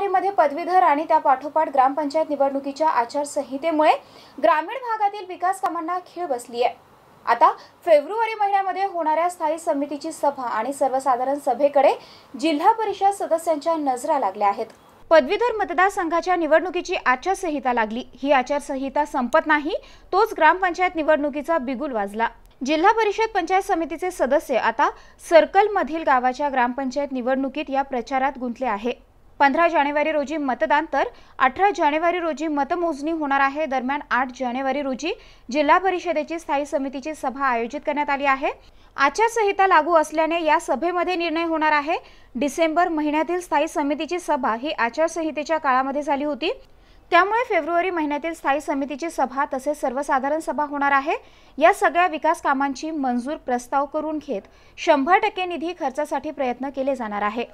टक्केवारीमध्ये पदवीधर आणि त्या पाठोपाठ ग्रामपंचायत निवडणुकीच्या आचारसंहितेमुळे ग्रामीण भागातील विकास कामांना खीळ बसली आहे आता फेब्रुवारी महिन्यामध्ये होणाऱ्या स्थायी समितीची सभा आणि सर्वसाधारण सभेकडे जिल्हा परिषद सदस्यांच्या नजरा लागल्या आहेत पदवीधर मतदारसंघाच्या निवडणुकीची आचारसंहिता लागली ही आचारसंहिता संपत नाही तोच ग्रामपंचायत निवडणुकीचा बिगुल वाजला जिल्हा परिषद पंचायत समितीचे सदस्य आता सर्कलमधील गावाच्या ग्रामपंचायत निवडणुकीत या प्रचारात गुंतले आहे पंधरा जानेवारी रोजी मतदान तर अठरा जानेवारी रोजी मतमोजणी होणार आहे दरम्यान आठ जानेवारी रोजी जिल्हा परिषदेची स्थायी समितीची सभा आयोजित करण्यात आली आहे आचारसंहिता लागू असल्याने या सभेमध्ये निर्णय होणार आहे डिसेंबर महिन्यातील स्थायी समितीची सभा ही आचारसंहितेच्या काळामध्ये झाली होती त्यामुळे फेब्रुवारी महिन्यातील स्थायी समितीची सभा तसेच सर्वसाधारण सभा होणार आहे या सगळ्या विकास कामांची मंजूर प्रस्ताव करून घेत शंभर टक्के निधी खर्चासाठी प्रयत्न केले जाणार आहे